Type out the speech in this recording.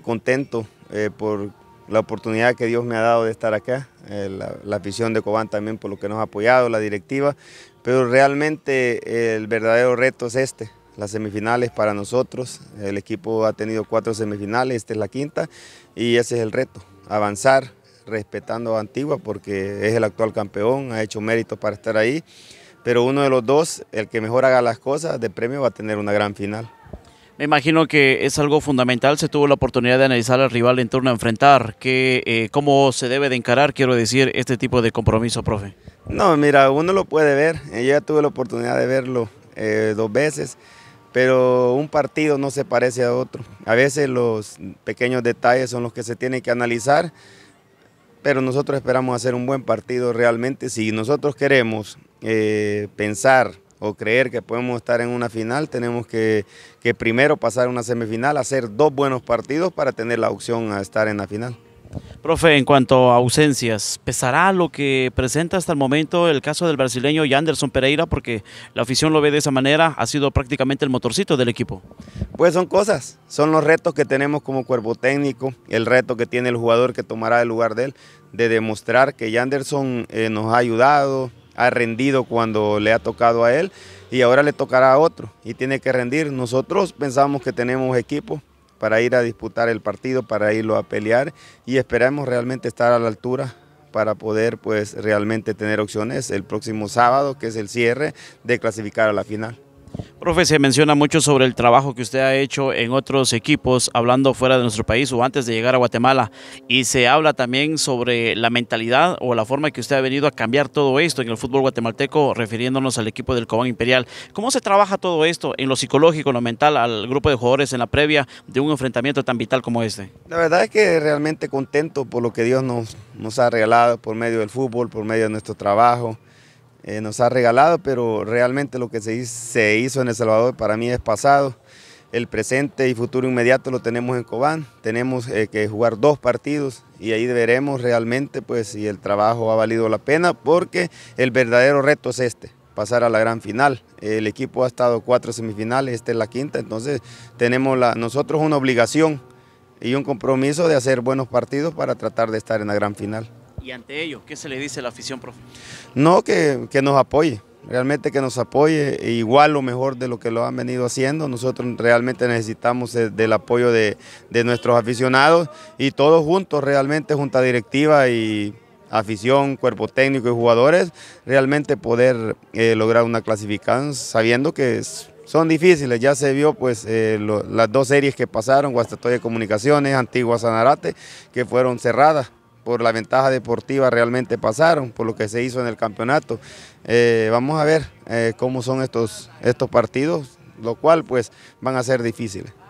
contento eh, por la oportunidad que Dios me ha dado de estar acá, eh, la, afición de Cobán también por lo que nos ha apoyado, la directiva, pero realmente eh, el verdadero reto es este, las semifinales para nosotros, el equipo ha tenido cuatro semifinales, esta es la quinta y ese es el reto, avanzar respetando a Antigua porque es el actual campeón, ha hecho mérito para estar ahí, pero uno de los dos, el que mejor haga las cosas de premio va a tener una gran final imagino que es algo fundamental. Se tuvo la oportunidad de analizar al rival en torno a enfrentar. Que, eh, ¿Cómo se debe de encarar, quiero decir, este tipo de compromiso, profe? No, mira, uno lo puede ver. Yo eh, ya tuve la oportunidad de verlo eh, dos veces, pero un partido no se parece a otro. A veces los pequeños detalles son los que se tienen que analizar, pero nosotros esperamos hacer un buen partido realmente. Si nosotros queremos pensar o creer que podemos estar en una final, tenemos que, primero pasar una semifinal, hacer dos buenos partidos para tener la opción a estar en la final. Profe, en cuanto a ausencias, ¿pesará lo que presenta hasta el momento el caso del brasileño Yanderson Pereira? Porque la afición lo ve de esa manera, ha sido prácticamente el motorcito del equipo. Pues son cosas, son los retos que tenemos como cuerpo técnico, el reto que tiene el jugador que tomará el lugar de él, de demostrar que Yanderson eh, nos ha ayudado, ha rendido cuando le ha tocado a él y ahora le tocará a otro y tiene que rendir. Nosotros pensamos que tenemos equipo para ir a disputar el partido, para irlo a pelear y esperamos realmente estar a la altura para poder pues realmente tener opciones el próximo sábado, que es el cierre, de clasificar a la final. Profe, se menciona mucho sobre el trabajo que usted ha hecho en otros equipos, hablando fuera de nuestro país o antes de llegar a Guatemala, y se habla también sobre la mentalidad o la forma que usted ha venido a cambiar todo esto en el fútbol guatemalteco, refiriéndonos al equipo del Cobán Imperial. ¿Cómo se trabaja todo esto en lo psicológico, en lo mental, al grupo de jugadores en la previa de un enfrentamiento tan vital como este? La verdad es que realmente contento por lo que Dios nos, nos ha regalado por medio del fútbol, por medio de nuestro trabajo. Eh, nos ha regalado, pero realmente lo que se, hizo en El Salvador para mí es pasado. El presente y futuro inmediato lo tenemos en Cobán, tenemos eh, que jugar dos partidos y ahí veremos realmente pues, si el trabajo ha valido la pena, porque el verdadero reto es este, pasar a la gran final. El equipo ha estado cuatro semifinales, esta es la quinta, entonces tenemos nosotros una obligación y un compromiso de hacer buenos partidos para tratar de estar en la gran final. ¿Y ante ellos qué se le dice a la afición, profe? No, que, nos apoye, realmente que nos apoye, e igual lo mejor de lo que lo han venido haciendo. Nosotros realmente necesitamos del apoyo de, nuestros aficionados y todos juntos, realmente junta directiva y afición, cuerpo técnico y jugadores, realmente poder eh, lograr una clasificación sabiendo que son difíciles. Ya se vio pues eh, las dos series que pasaron, Guastatoya Comunicaciones, Antigua Sanarate, que fueron cerradas por la ventaja deportiva realmente pasaron, por lo que se hizo en el campeonato. Eh, vamos a ver eh, cómo son estos, estos partidos, lo cual pues van a ser difíciles.